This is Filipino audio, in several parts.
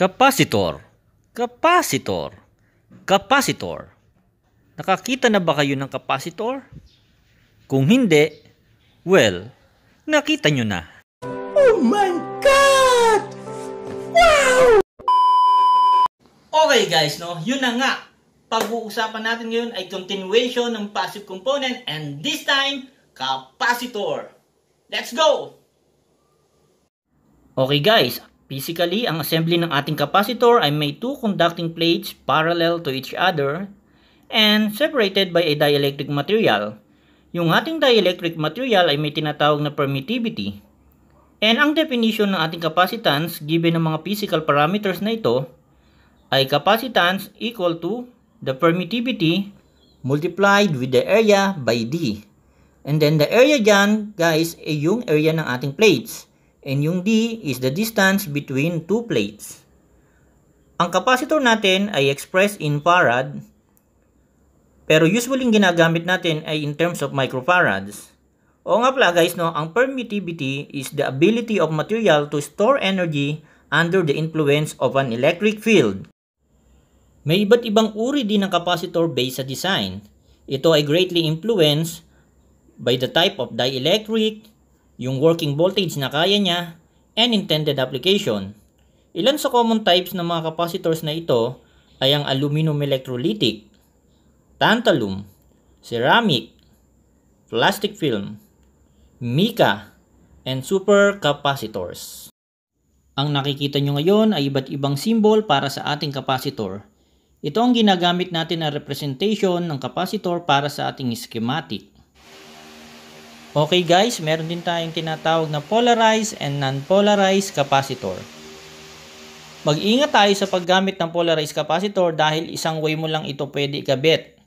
Kapasitor. Kapasitor. Kapasitor. Nakakita na ba kayo ng kapasitor? Kung hindi, well, nakita nyo na. Oh my God! Wow! Okay guys, no? yun na nga. Pag-uusapan natin ngayon ay continuation ng passive component and this time, capacitor. Let's go! Okay guys, Physically, ang assembly ng ating capacitor ay may two conducting plates parallel to each other and separated by a dielectric material. Yung ating dielectric material ay may tinatawag na permittivity. And ang definition ng ating capacitance given ng mga physical parameters na ito ay capacitance equal to the permittivity multiplied with the area by D. And then the area dyan, guys, ay yung area ng ating plates. And yung D is the distance between two plates. Ang capacitor natin ay expressed in farad. Pero usually ginagamit natin ay in terms of microfarads. O nga pala guys, no, ang permittivity is the ability of material to store energy under the influence of an electric field. May iba't ibang uri din ng capacitor based sa design. Ito ay greatly influenced by the type of dielectric, yung working voltage na kaya niya, and intended application. Ilan sa common types ng mga capacitors na ito ay ang aluminum electrolytic, tantalum, ceramic, plastic film, mica, and supercapacitors. Ang nakikita nyo ngayon ay iba't ibang symbol para sa ating capacitor. Ito ang ginagamit natin na representation ng capacitor para sa ating schematic. Okay guys, meron din tayong tinatawag na polarized and non-polarized capacitor. Mag-ingat tayo sa paggamit ng polarized capacitor dahil isang way mo lang ito pwede ikabit.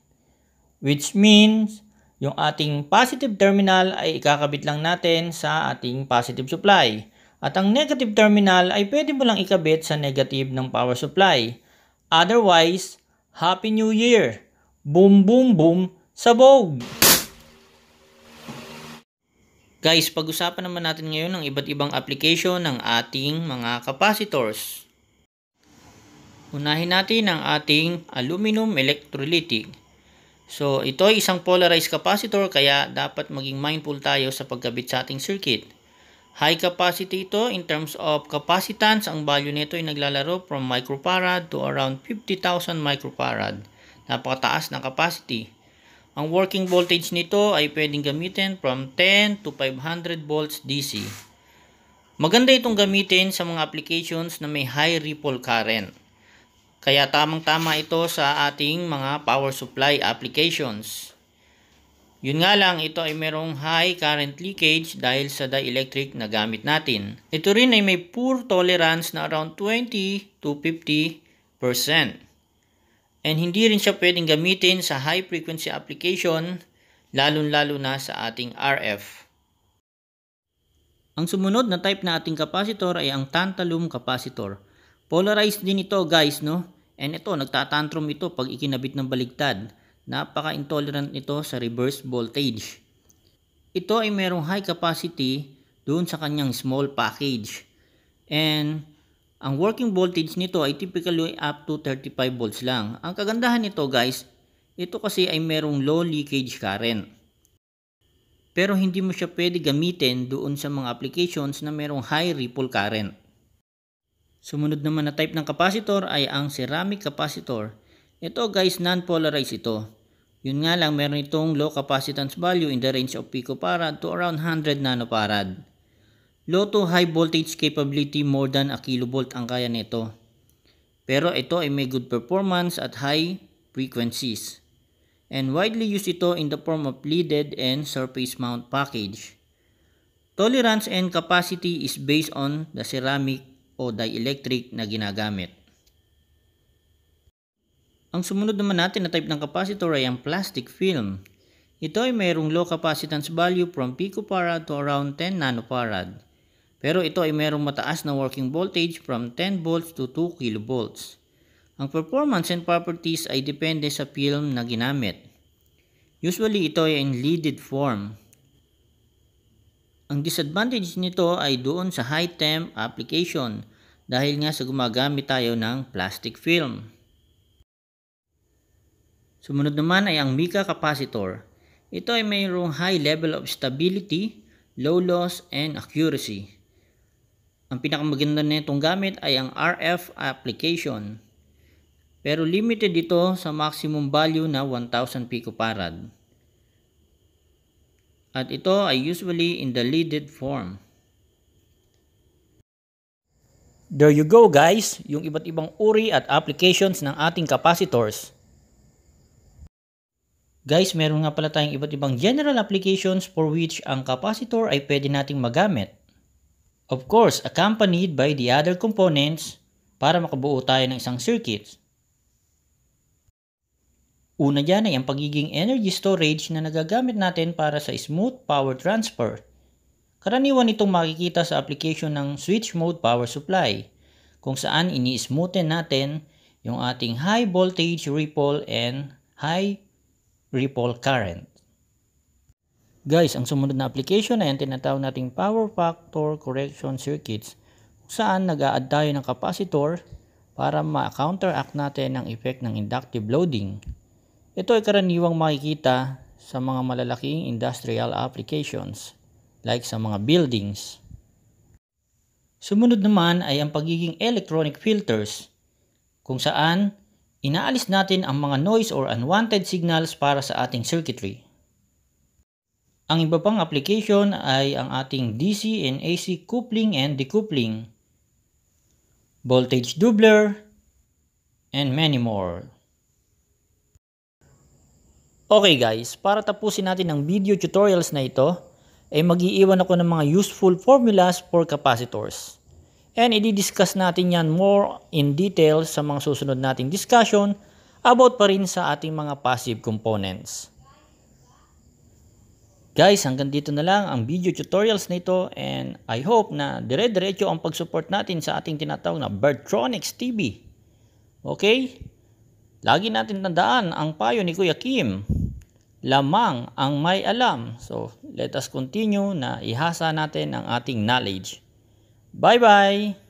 Which means, yung ating positive terminal ay ikakabit lang natin sa ating positive supply. At ang negative terminal ay pwede mo lang ikabit sa negative ng power supply. Otherwise, Happy New Year! Boom, boom, boom, sabog! Guys, pag-usapan naman natin ngayon ang iba't ibang application ng ating mga capacitors. Unahin natin ang ating aluminum electrolytic. So, ito ay isang polarized capacitor kaya dapat maging mindful tayo sa pagkabit sa ating circuit. High capacity ito in terms of capacitance. Ang value nito ay naglalaro from microfarad to around 50,000 microfarad. Napakataas ng capacity. Ang working voltage nito ay pwedeng gamitin from 10 to 500 volts DC. Maganda itong gamitin sa mga applications na may high ripple current. Kaya tamang-tama ito sa ating mga power supply applications. Yun nga lang, ito ay merong high current leakage dahil sa dielectric na gamit natin. Ito rin ay may poor tolerance na around 20 to 50%. And hindi rin siya pwedeng gamitin sa high frequency application, lalong-lalo na sa ating RF. Ang sumunod na type na ating capacitor ay ang tantalum capacitor. Polarized din ito guys no. And ito, nagtatantrum ito pag ikinabit ng baligtad. Napaka-intolerant ito sa reverse voltage. Ito ay merong high capacity doon sa kanyang small package. And ang working voltage nito ay typically up to 35 volts lang. Ang kagandahan nito guys, ito kasi ay merong low leakage current. Pero hindi mo siya pwede gamitin doon sa mga applications na merong high ripple current. Sumunod naman na type ng capacitor ay ang ceramic capacitor. Ito guys, non-polarized ito. Yun nga lang, meron itong low capacitance value in the range of picofarad to around 100 nanofarad. Low to high voltage capability more than a kilovolt ang kaya nito. Pero ito ay may good performance at high frequencies. And widely used ito in the form of leaded and surface mount package. Tolerance and capacity is based on the ceramic o dielectric na ginagamit. Ang sumunod naman natin na type ng capacitor ay ang plastic film. Ito ay mayroong low capacitance value from picofarad to around 10 nanofarad. Pero ito ay mayroong mataas na working voltage from 10 volts to 2 kilovolts. Ang performance and properties ay depende sa film na ginamit. Usually ito ay in leaded form. Ang disadvantage nito ay doon sa high temp application dahil nga sa gumagamit tayo ng plastic film. Sumunod naman ay ang mica capacitor. Ito ay mayroong high level of stability, low loss, and accuracy. Ang pinakamaganda nitong gamit ay ang RF application. Pero limited ito sa maximum value na 1000 picofarad. At ito ay usually in the leaded form. There you go guys, yung iba't ibang uri at applications ng ating capacitors. Guys, meron nga pala tayong iba't ibang general applications for which ang capacitor ay pwede nating magamit. Of course, accompanied by the other components para makabuo tayo ng isang circuit. Una dyan ay ang pagiging energy storage na nagagamit natin para sa smooth power transfer. Karaniwan itong makikita sa application ng switch mode power supply kung saan ini-smoothen natin yung ating high voltage ripple and high ripple current. Guys, ang sumunod na application ay ang tinatawag nating power factor correction circuits kung saan nag add tayo ng capacitor para ma-counteract natin ang effect ng inductive loading. Ito ay karaniwang makikita sa mga malalaking industrial applications like sa mga buildings. Sumunod naman ay ang pagiging electronic filters kung saan inaalis natin ang mga noise or unwanted signals para sa ating circuitry. Ang iba pang application ay ang ating DC and AC coupling and decoupling, voltage doubler, and many more. Okay guys, para tapusin natin ang video tutorials na ito, ay eh mag-iiwan ako ng mga useful formulas for capacitors. And i-discuss natin yan more in detail sa mga susunod nating discussion about pa rin sa ating mga passive components. Guys, hanggang dito na lang ang video tutorials nito and I hope na dire-diretso ang pag-support natin sa ating tinatawag na Bertronics TV. Okay? Lagi natin tandaan ang payo ni Kuya Kim. Lamang ang may alam. So, let us continue na ihasa natin ang ating knowledge. Bye-bye!